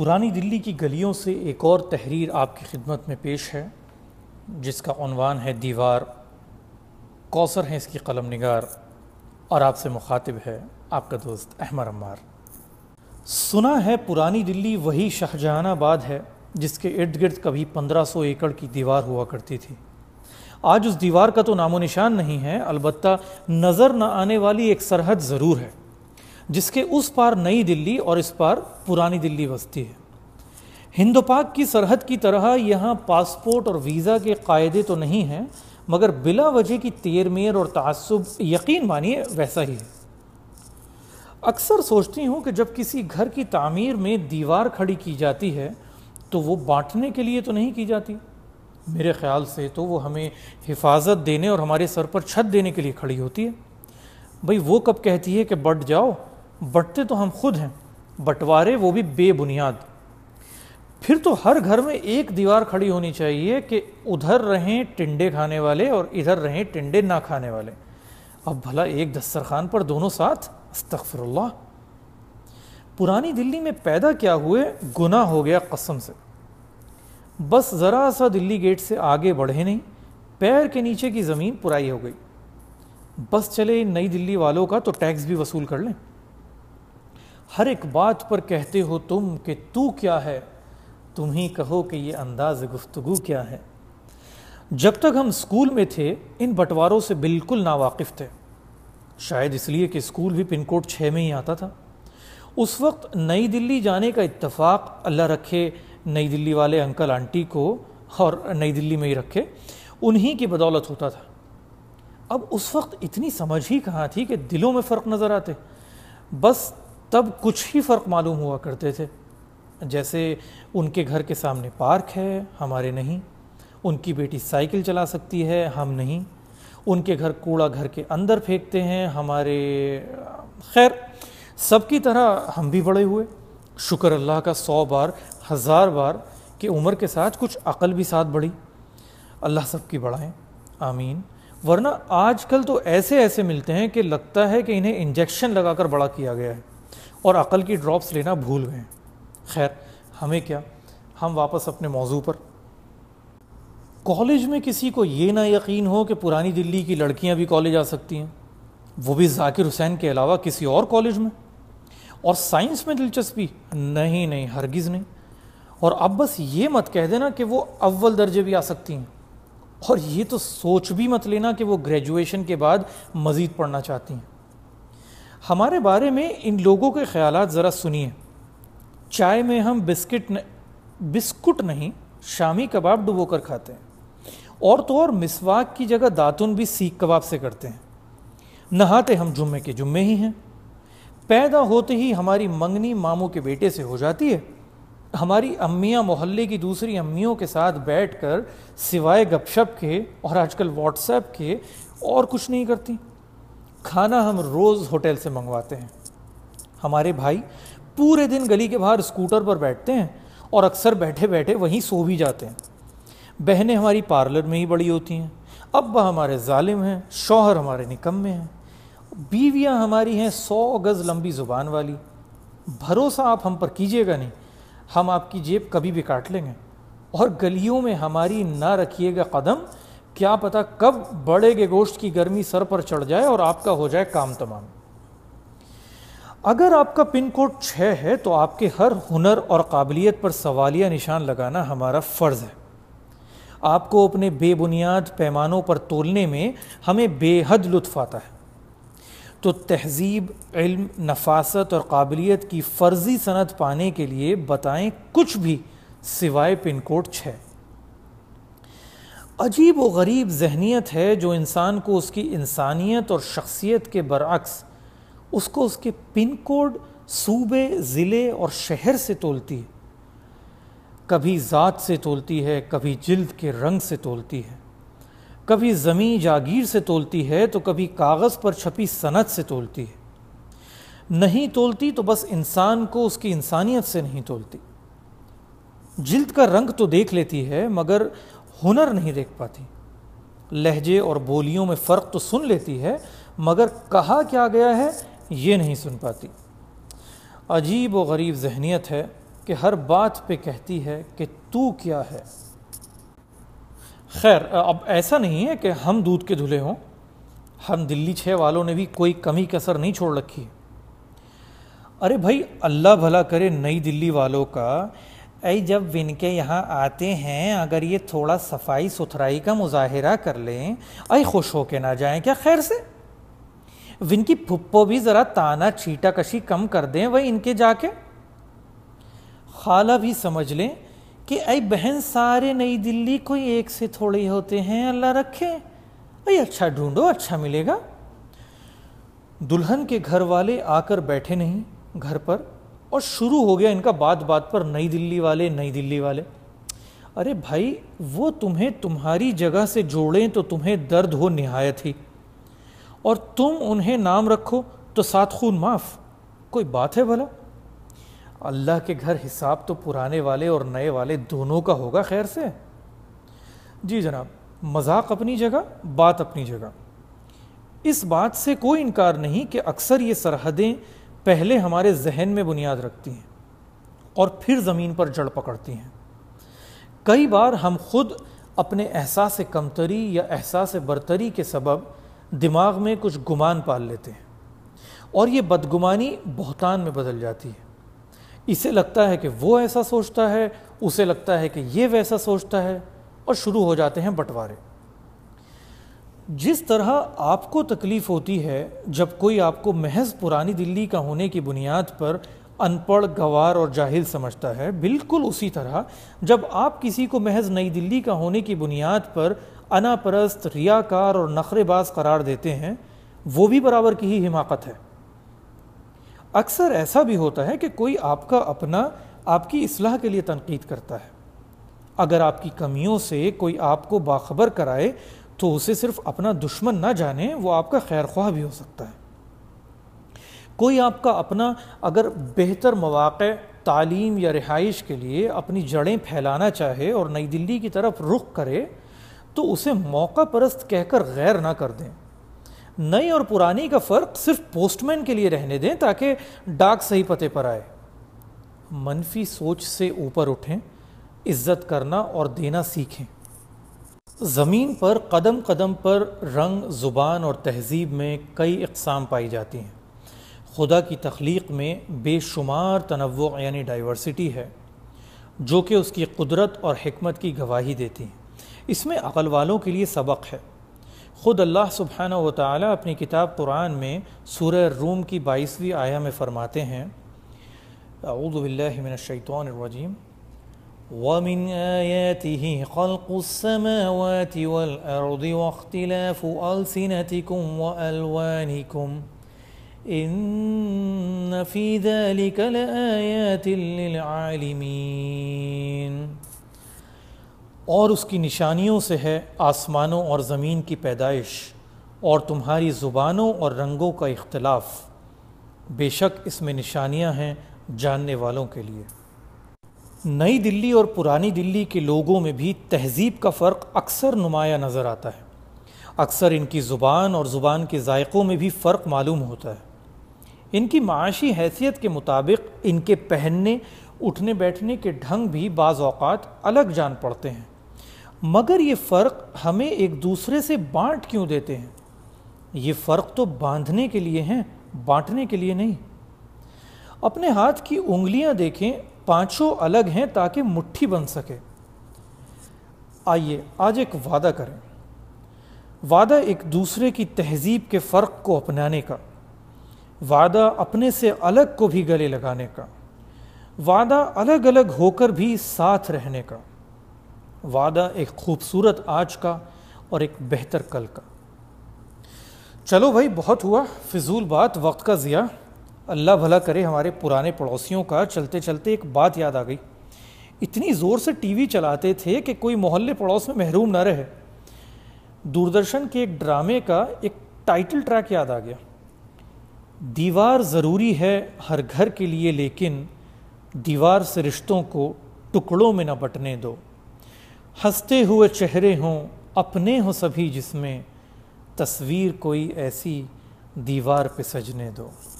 पुरानी दिल्ली की गलियों से एक और तहरीर आपकी खिदमत में पेश है जिसका अनवान है दीवार कौसर है इसकी कलम निगार और आपसे मुखातिब है आपका दोस्त अहमर अम्मार सुना है पुरानी दिल्ली वही शाहजहानाबाद है जिसके इर्द गिर्द कभी 1500 एकड़ की दीवार हुआ करती थी आज उस दीवार का तो नामो निशान नहीं है अलबत् नज़र न आने वाली एक सरहद ज़रूर है जिसके उस पार नई दिल्ली और इस पार पुरानी दिल्ली बसती है हिंदो पाक की सरहद की तरह यहाँ पासपोर्ट और वीज़ा के कायदे तो नहीं हैं मगर बिला वजह की तेरमेर और तसब यकीन मानिए वैसा ही है अक्सर सोचती हूँ कि जब किसी घर की तामीर में दीवार खड़ी की जाती है तो वो बांटने के लिए तो नहीं की जाती मेरे ख्याल से तो वो हमें हिफाजत देने और हमारे सर पर छत देने के लिए खड़ी होती है भाई वो कब कहती है कि बढ़ जाओ बटते तो हम खुद हैं बंटवारे वो भी बेबुनियाद फिर तो हर घर में एक दीवार खड़ी होनी चाहिए कि उधर रहें टिंडे खाने वाले और इधर रहें टिंडे ना खाने वाले अब भला एक दस्तरखान पर दोनों साथ अस्तफरल्ला पुरानी दिल्ली में पैदा क्या हुए गुना हो गया कसम से बस ज़रा सा दिल्ली गेट से आगे बढ़े नहीं पैर के नीचे की ज़मीन पुराई हो गई बस चले नई दिल्ली वालों का तो टैक्स भी वसूल कर लें हर एक बात पर कहते हो तुम कि तू क्या है तुम ही कहो कि ये अंदाज गुफ्तगु क्या है जब तक हम स्कूल में थे इन बंटवारों से बिल्कुल नावाकिफ थे शायद इसलिए कि स्कूल भी पिन कोड छः में ही आता था उस वक्त नई दिल्ली जाने का इत्तफाक अल्लाह रखे नई दिल्ली वाले अंकल आंटी को और नई दिल्ली में ही रखे उन्हीं की बदौलत होता था अब उस वक्त इतनी समझ ही कहाँ थी कि दिलों में फ़र्क नज़र आते बस तब कुछ ही फ़र्क मालूम हुआ करते थे जैसे उनके घर के सामने पार्क है हमारे नहीं उनकी बेटी साइकिल चला सकती है हम नहीं उनके घर कूड़ा घर के अंदर फेंकते हैं हमारे खैर सबकी तरह हम भी बड़े हुए शुक्र अल्लाह का सौ बार हज़ार बार कि उम्र के साथ कुछ अकल भी साथ बढ़ी अल्लाह सबकी बढ़ाएं आमीन वरना आजकल तो ऐसे ऐसे मिलते हैं कि लगता है कि इन्हें इंजेक्शन लगाकर बड़ा किया गया है और अकल की ड्रॉप्स लेना भूल गए खैर हमें क्या हम वापस अपने मौजू पर कॉलेज में किसी को ये ना यकीन हो कि पुरानी दिल्ली की लड़कियां भी कॉलेज आ सकती हैं वो भी जाकिर हुसैन के अलावा किसी और कॉलेज में और साइंस में दिलचस्पी नहीं नहीं हरगिज़ नहीं और अब बस ये मत कह देना कि वो अव्वल दर्जे भी आ सकती हैं और ये तो सोच भी मत लेना कि वो ग्रेजुएशन के बाद मज़ीद पढ़ना चाहती हैं हमारे बारे में इन लोगों के ख्याल ज़रा सुनिए चाय में हम बिस्किट न बिस्कुट नहीं शामी कबाब डुबो कर खाते हैं और तो और मिसवाक की जगह दातुन भी सीख कबाब से करते हैं नहाते हम जुम्मे के जुम्मे ही हैं पैदा होते ही हमारी मंगनी मामू के बेटे से हो जाती है हमारी अम्मियाँ मोहल्ले की दूसरी अम्मियों के साथ बैठ कर सिवाय गपशप के और आजकल व्हाट्सएप के और कुछ नहीं करती खाना हम रोज़ होटल से मंगवाते हैं हमारे भाई पूरे दिन गली के बाहर स्कूटर पर बैठते हैं और अक्सर बैठे बैठे वहीं सो भी जाते हैं बहनें हमारी पार्लर में ही बड़ी होती हैं अब्बा हमारे जालिम हैं शौहर हमारे निकम्मे हैं बीवियाँ हमारी हैं सौ गज़ लंबी ज़ुबान वाली भरोसा आप हम पर कीजिएगा नहीं हम आपकी जेब कभी भी काट लेंगे और गलियों में हमारी ना रखिएगा कदम क्या पता कब बड़े के गोश्त की गर्मी सर पर चढ़ जाए और आपका हो जाए काम तमाम अगर आपका पिन कोड छः है तो आपके हर हुनर और काबिलियत पर सवालिया निशान लगाना हमारा फ़र्ज़ है आपको अपने बेबुनियाद पैमानों पर तोलने में हमें बेहद लुत्फ आता है तो तहजीब इल्म नफासत और काबिलियत की फ़र्ज़ी सनत पाने के लिए बताएं कुछ भी सिवाय पिन कोड छः अजीब व गरीब जहनीत है जो इंसान को उसकी इंसानियत और शख्सियत के बरक्स उसको उसके पिन कोड सूबे ज़िले और शहर से तोलती है कभी ज़ात से तोलती है कभी जिल्द के रंग से तोलती है कभी ज़मीन जागीर से तोलती है तो कभी कागज़ पर छपी सनत से तोलती है नहीं तोलती तो बस इंसान को उसकी इंसानियत से नहीं तोलती जिल्द का रंग तो देख लेती है मगर हुनर नहीं देख पाती लहजे और बोलियों में फ़र्क तो सुन लेती है मगर कहा क्या गया है ये नहीं सुन पाती अजीब व गरीब जहनीत है कि हर बात पे कहती है कि तू क्या है खैर अब ऐसा नहीं है कि हम दूध के धुले हों हम दिल्ली छः वालों ने भी कोई कमी कसर नहीं छोड़ रखी अरे भाई अल्लाह भला करे नई दिल्ली वालों का ऐ जब के यहाँ आते हैं अगर ये थोड़ा सफाई सुथराई का मुजाहरा कर लें ऐ खुश होके ना जाएं क्या खैर से विन की फुप्पो भी ज़रा ताना छीटा कशी कम कर दें वही इनके जाके खाला भी समझ लें कि ऐ बहन सारे नई दिल्ली कोई एक से थोड़े होते हैं अल्लाह रखे ऐ अच्छा ढूंढो अच्छा मिलेगा दुल्हन के घर वाले आकर बैठे नहीं घर पर और शुरू हो गया इनका बात बात पर नई दिल्ली वाले नई दिल्ली वाले अरे भाई वो तुम्हें तुम्हारी जगह से जोड़ें तो तुम्हें दर्द हो नहायत ही और तुम उन्हें नाम रखो तो सात खून माफ कोई बात है भला अल्लाह के घर हिसाब तो पुराने वाले और नए वाले दोनों का होगा खैर से जी जनाब मजाक अपनी जगह बात अपनी जगह इस बात से कोई इनकार नहीं कि अक्सर ये सरहदें पहले हमारे जहन में बुनियाद रखती हैं और फिर ज़मीन पर जड़ पकड़ती हैं कई बार हम खुद अपने एहसास कमतरी या एहसास बरतरी के सबब दिमाग में कुछ गुमान पाल लेते हैं और ये बदगुमानी बहुतान में बदल जाती है इसे लगता है कि वो ऐसा सोचता है उसे लगता है कि ये वैसा सोचता है और शुरू हो जाते हैं बंटवारे जिस तरह आपको तकलीफ़ होती है जब कोई आपको महज पुरानी दिल्ली का होने की बुनियाद पर अनपढ़ गवार और जाहिल समझता है बिल्कुल उसी तरह जब आप किसी को महज नई दिल्ली का होने की बुनियाद पर अनापरस्त रियाकार और नखरेबाज करार देते हैं वो भी बराबर की ही हिमाकत है अक्सर ऐसा भी होता है कि कोई आपका अपना आपकी असलाह के लिए तनकीद करता है अगर आपकी कमियों से कोई आपको बाखबर कराए तो उसे सिर्फ अपना दुश्मन ना जाने वो आपका खैर ख्वाह भी हो सकता है कोई आपका अपना अगर बेहतर मौाक़ तालीम या रिहाइश के लिए अपनी जड़ें फैलाना चाहे और नई दिल्ली की तरफ रुख करे तो उसे मौका परस्त कहकर गैर ना कर दें नई और पुरानी का फ़र्क सिर्फ पोस्टमैन के लिए रहने दें ताकि डाक सही पते पर आए मनफी सोच से ऊपर उठें इज़्ज़त करना और देना सीखें ज़मीन पर कदम कदम पर रंग ज़ुबान और तहज़ीब में कई अकसाम पाई जाती हैं खुदा की तख्लीक में बेशुमार तनवो यानी डाइवर्सिटी है जो कि उसकी कुदरत और हमत की गवाही देती है इसमें अकल वालों के लिए सबक है ख़ुद अल्लाह सुबहाना व ताली अपनी किताब कुरान में सूर रूम की बाईसवीं आया में फ़रमाते हैं अऊदबिल्लिमिनशैतरजीम ومن آياته خلق السماوات والأرض واختلاف ألسنتكم وألوانكم إن في ذلك لآيات للعالمين और उसकी निशानियों से है आसमानों और ज़मीन की पैदाइश और तुम्हारी ज़ुबानों और रंगों का इख्तलाफ बेशक इसमें निशानियां हैं जानने वालों के लिए नई दिल्ली और पुरानी दिल्ली के लोगों में भी तहजीब का फ़र्क अक्सर नुमाया नज़र आता है अक्सर इनकी ज़ुबान और ज़ुबान के जायक़ों में भी फ़र्क मालूम होता है इनकी माशी हैसियत के मुताबिक इनके पहनने उठने बैठने के ढंग भी बाज़ अलग जान पड़ते हैं मगर ये फ़र्क हमें एक दूसरे से बांट क्यों देते हैं ये फ़र्क तो बांधने के लिए हैं बांटने के लिए नहीं अपने हाथ की उंगलियां देखें पांचों अलग हैं ताकि मुट्ठी बन सके आइए आज एक वादा करें वादा एक दूसरे की तहजीब के फ़र्क को अपनाने का वादा अपने से अलग को भी गले लगाने का वादा अलग अलग होकर भी साथ रहने का वादा एक खूबसूरत आज का और एक बेहतर कल का चलो भाई बहुत हुआ फिजूल बात वक्त का ज़िया अल्लाह भला करे हमारे पुराने पड़ोसियों का चलते चलते एक बात याद आ गई इतनी ज़ोर से टीवी चलाते थे कि कोई मोहल्ले पड़ोस में महरूम ना रहे दूरदर्शन के एक ड्रामे का एक टाइटल ट्रैक याद आ गया दीवार ज़रूरी है हर घर के लिए लेकिन दीवार से रिश्तों को टुकड़ों में न बटने दो हंसते हुए चेहरे हों अपने हों सभी जिसमें तस्वीर कोई ऐसी दीवार पे सजने दो